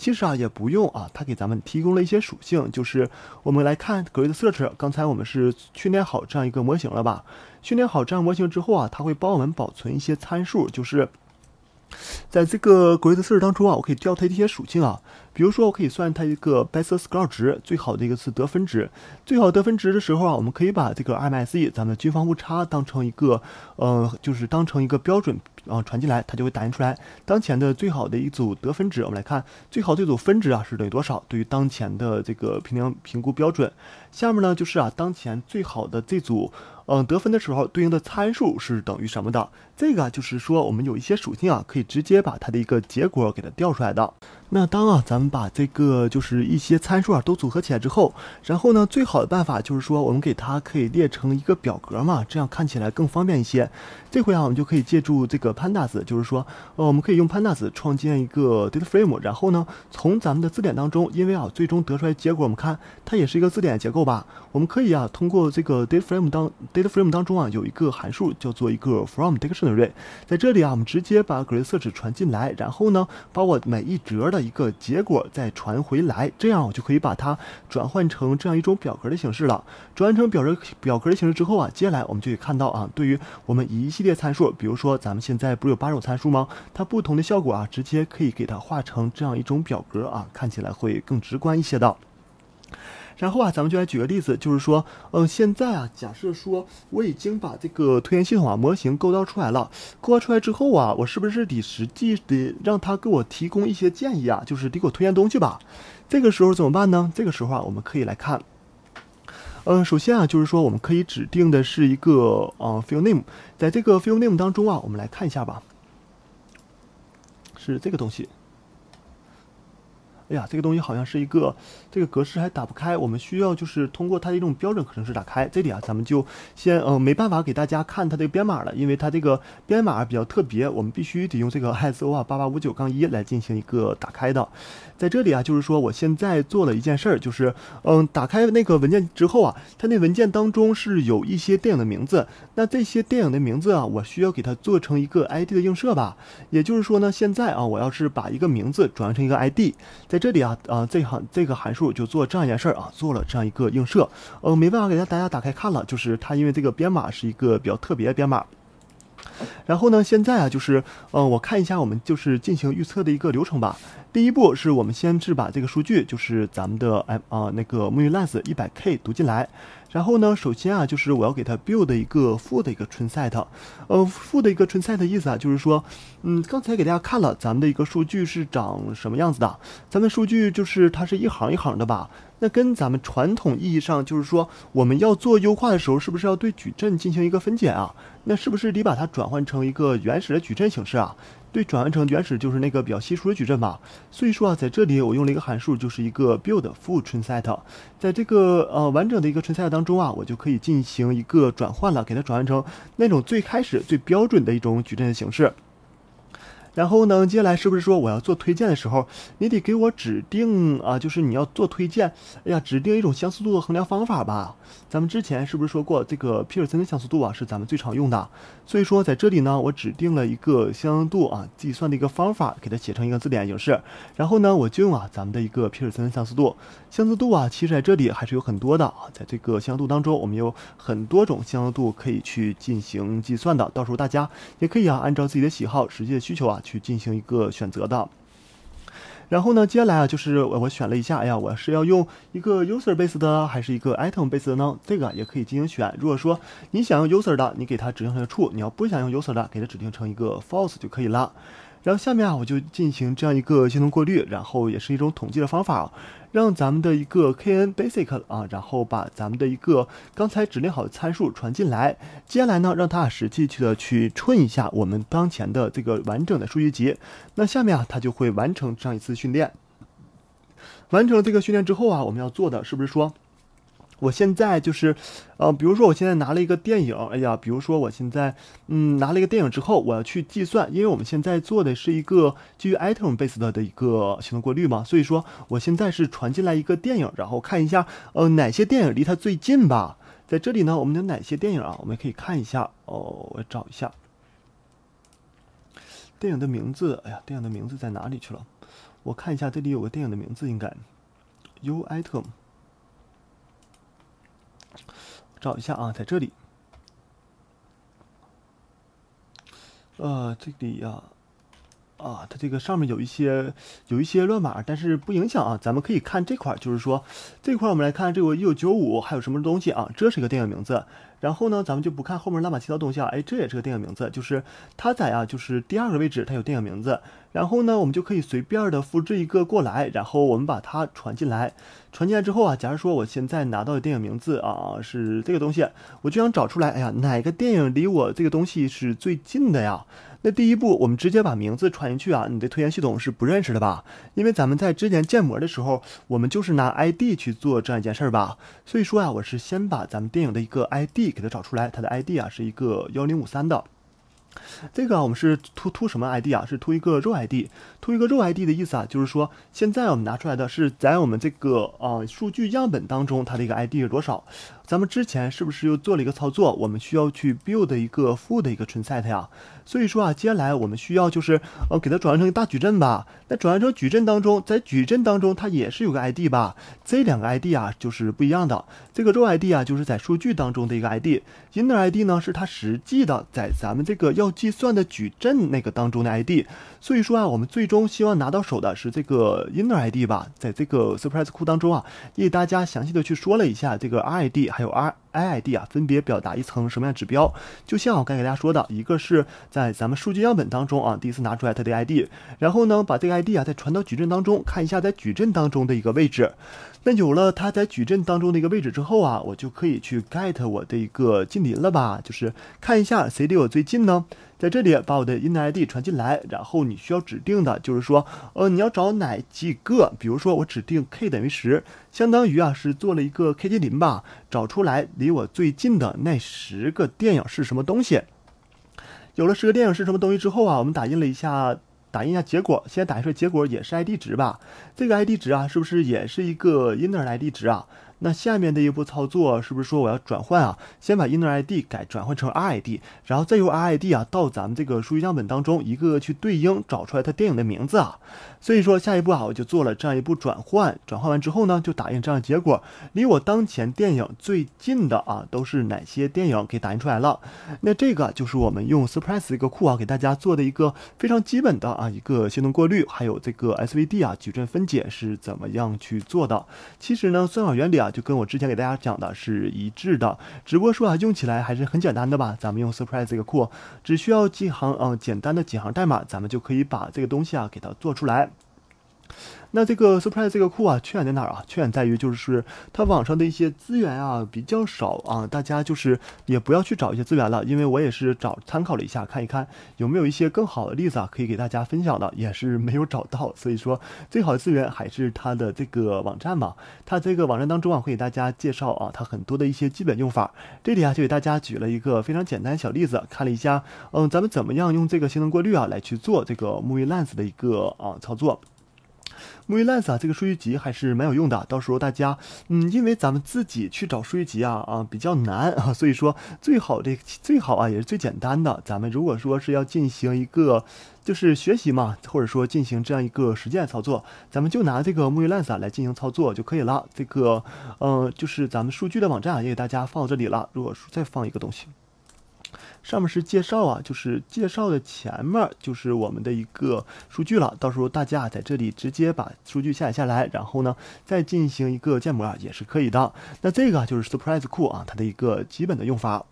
其实啊，也不用啊，它给咱们提供了一些属性，就是我们来看 Great Search。刚才我们是训练好这样一个模型了吧？训练好这样模型之后啊，它会帮我们保存一些参数，就是在这个 Great Search 当中啊，我可以调它一些属性啊。比如说，我可以算它一个 best score 值，最好的一个是得分值。最好得分值的时候啊，我们可以把这个 mse，咱们均方误差，当成一个，呃，就是当成一个标准，啊，传进来，它就会打印出来当前的最好的一组得分值。我们来看，最好这组分值啊是等于多少？对于当前的这个评量评估标准。下面呢就是啊，当前最好的这组，嗯，得分的时候对应的参数是等于什么的？这个就是说，我们有一些属性啊，可以直接把它的一个结果给它调出来的。那当啊，咱们把这个就是一些参数啊都组合起来之后，然后呢，最好的办法就是说，我们给它可以列成一个表格嘛，这样看起来更方便一些。这回啊，我们就可以借助这个 pandas，就是说，呃，我们可以用 pandas 创建一个 data frame，然后呢，从咱们的字典当中，因为啊，最终得出来结果，我们看它也是一个字典结构吧。我们可以啊，通过这个 data frame 当 data frame 当中啊有一个函数叫做一个 from dictionary，在这里啊，我们直接把 grade a 雷色值传进来，然后呢，把我每一折的。一个结果再传回来，这样我就可以把它转换成这样一种表格的形式了。转换成表格表格的形式之后啊，接下来我们就可以看到啊，对于我们一系列参数，比如说咱们现在不是有八种参数吗？它不同的效果啊，直接可以给它画成这样一种表格啊，看起来会更直观一些的。然后啊，咱们就来举个例子，就是说，嗯，现在啊，假设说我已经把这个推荐系统啊模型构造出来了，构造出来之后啊，我是不是得实际得让他给我提供一些建议啊？就是得给我推荐东西吧？这个时候怎么办呢？这个时候啊，我们可以来看，嗯，首先啊，就是说我们可以指定的是一个啊 f i l d name，在这个 f i l d name 当中啊，我们来看一下吧，是这个东西。哎呀，这个东西好像是一个，这个格式还打不开。我们需要就是通过它的一种标准格式打开。这里啊，咱们就先呃没办法给大家看它的编码了，因为它这个编码比较特别，我们必须得用这个 ISO 啊八八五九杠一来进行一个打开的。在这里啊，就是说我现在做了一件事儿，就是嗯打开那个文件之后啊，它那文件当中是有一些电影的名字。那这些电影的名字啊，我需要给它做成一个 ID 的映射吧。也就是说呢，现在啊，我要是把一个名字转换成一个 ID，在这里啊啊，这行这个函数就做这样一件事儿啊，做了这样一个映射，呃，没办法给大大家打开看了，就是它因为这个编码是一个比较特别的编码。然后呢，现在啊，就是呃，我看一下我们就是进行预测的一个流程吧。第一步是我们先是把这个数据，就是咱们的 M 啊那个 m o o i e s 100K 读进来。然后呢，首先啊，就是我要给它 build 一个 f 负的一个 t r a n set，呃，f 负的一个 t r a n set 的意思啊，就是说，嗯，刚才给大家看了咱们的一个数据是长什么样子的，咱们数据就是它是一行一行的吧？那跟咱们传统意义上就是说我们要做优化的时候，是不是要对矩阵进行一个分解啊？那是不是得把它转换成一个原始的矩阵形式啊？对，转换成原始就是那个比较稀疏的矩阵吧。所以说啊，在这里我用了一个函数，就是一个 build full train set。在这个呃完整的一个 train set 当中啊，我就可以进行一个转换了，给它转换成那种最开始最标准的一种矩阵的形式。然后呢，接下来是不是说我要做推荐的时候，你得给我指定啊，就是你要做推荐，哎呀，指定一种相似度的衡量方法吧。咱们之前是不是说过这个皮尔森的相似度啊，是咱们最常用的。所以说在这里呢，我指定了一个相似度啊，计算的一个方法，给它写成一个字典形式。然后呢，我就用啊，咱们的一个皮尔森的相似度。相似度啊，其实在这里还是有很多的啊，在这个相似度当中，我们有很多种相似度可以去进行计算的。到时候大家也可以啊，按照自己的喜好、实际的需求啊。去进行一个选择的，然后呢，接下来啊，就是我我选了一下，哎呀，我是要用一个 user 基式的，还是一个 item 基式的呢？这个也可以进行选。如果说你想用 user 的，你给它指定成 true；，你要不想用 user 的，给它指定成一个 false 就可以了。然后下面啊，我就进行这样一个性能过滤，然后也是一种统计的方法，让咱们的一个 K N Basic 啊，然后把咱们的一个刚才指令好的参数传进来。接下来呢，让它实际去的去 train 一下我们当前的这个完整的数据集。那下面啊，它就会完成上一次训练。完成了这个训练之后啊，我们要做的是不是说？我现在就是，呃，比如说我现在拿了一个电影，哎呀，比如说我现在，嗯，拿了一个电影之后，我要去计算，因为我们现在做的是一个基于 item base d 的一个行动过滤嘛，所以说我现在是传进来一个电影，然后看一下，呃，哪些电影离它最近吧。在这里呢，我们有哪些电影啊，我们可以看一下哦，我找一下电影的名字，哎呀，电影的名字在哪里去了？我看一下，这里有个电影的名字，应该 u item。找一下啊，在这里，呃，这里呀。啊，它这个上面有一些有一些乱码，但是不影响啊。咱们可以看这块儿，就是说这块儿我们来看这个一九九五，还有什么东西啊？这是一个电影名字。然后呢，咱们就不看后面乱码七糟东西啊。哎，这也是个电影名字，就是它在啊，就是第二个位置它有电影名字。然后呢，我们就可以随便的复制一个过来，然后我们把它传进来。传进来之后啊，假如说我现在拿到的电影名字啊是这个东西，我就想找出来，哎呀，哪个电影离我这个东西是最近的呀？那第一步，我们直接把名字传进去啊，你的推荐系统是不认识的吧？因为咱们在之前建模的时候，我们就是拿 ID 去做这样一件事儿吧。所以说啊，我是先把咱们电影的一个 ID 给它找出来，它的 ID 啊是一个幺零五三的。这个我们是突突什么 ID 啊？是突一个肉 ID，突一个肉 ID 的意思啊，就是说现在我们拿出来的是在我们这个啊数据样本当中，它的一个 ID 是多少？咱们之前是不是又做了一个操作？我们需要去 build 一个负的一个纯 set 呀。所以说啊，接下来我们需要就是呃给它转换成一个大矩阵吧。那转换成矩阵当中，在矩阵当中它也是有个 ID 吧？这两个 ID 啊就是不一样的。这个 row ID 啊就是在数据当中的一个 ID，inner ID 呢是它实际的在咱们这个要计算的矩阵那个当中的 ID。所以说啊，我们最终希望拿到手的是这个 inner ID 吧？在这个 surprise 库当中啊，也大家详细的去说了一下这个 r ID。还有阿 i i d 啊，分别表达一层什么样指标？就像我刚才给大家说的，一个是在咱们数据样本当中啊，第一次拿出来它的 i d，然后呢，把这个 i d 啊，再传到矩阵当中，看一下在矩阵当中的一个位置。那有了它在矩阵当中的一个位置之后啊，我就可以去 get 我的一个近邻了吧，就是看一下谁离我最近呢？在这里把我的 in 的 i d 传进来，然后你需要指定的就是说，呃，你要找哪几个？比如说我指定 k 等于十，相当于啊是做了一个 k 近邻吧，找出来。离我最近的那十个电影是什么东西？有了十个电影是什么东西之后啊，我们打印了一下，打印一下结果。现在打印出来结果也是 ID 值吧？这个 ID 值啊，是不是也是一个 inner ID 值啊？那下面的一步操作是不是说我要转换啊？先把 inner id 改转换成 r id，然后再由 r id 啊到咱们这个数据样本当中一个个去对应找出来它电影的名字啊。所以说下一步啊我就做了这样一步转换，转换完之后呢就打印这样结果，离我当前电影最近的啊都是哪些电影给打印出来了？那这个就是我们用 surprise 这个库啊给大家做的一个非常基本的啊一个性能过滤，还有这个 svd 啊矩阵分解是怎么样去做的？其实呢算法原理啊。就跟我之前给大家讲的是一致的，只不过说啊，用起来还是很简单的吧？咱们用 surprise 这个库，只需要几行，嗯，简单的几行代码，咱们就可以把这个东西啊给它做出来。那这个 surprise 这个库啊，缺点在哪儿啊？缺点在于就是它网上的一些资源啊比较少啊，大家就是也不要去找一些资源了，因为我也是找参考了一下，看一看有没有一些更好的例子啊，可以给大家分享的，也是没有找到，所以说最好的资源还是它的这个网站嘛。它这个网站当中啊，会给大家介绍啊，它很多的一些基本用法。这里啊，就给大家举了一个非常简单小例子，看了一下，嗯，咱们怎么样用这个性能过滤啊，来去做这个 Movie lens 的一个啊操作。MuLens 啊，这个数据集还是蛮有用的。到时候大家，嗯，因为咱们自己去找数据集啊啊比较难啊，所以说最好这最好啊也是最简单的。咱们如果说是要进行一个就是学习嘛，或者说进行这样一个实践操作，咱们就拿这个 MuLens 啊来进行操作就可以了。这个，嗯，就是咱们数据的网站也给大家放到这里了。如果说再放一个东西。上面是介绍啊，就是介绍的前面就是我们的一个数据了。到时候大家在这里直接把数据下载下来，然后呢再进行一个建模啊，也是可以的。那这个就是 Surprise 库啊，它的一个基本的用法。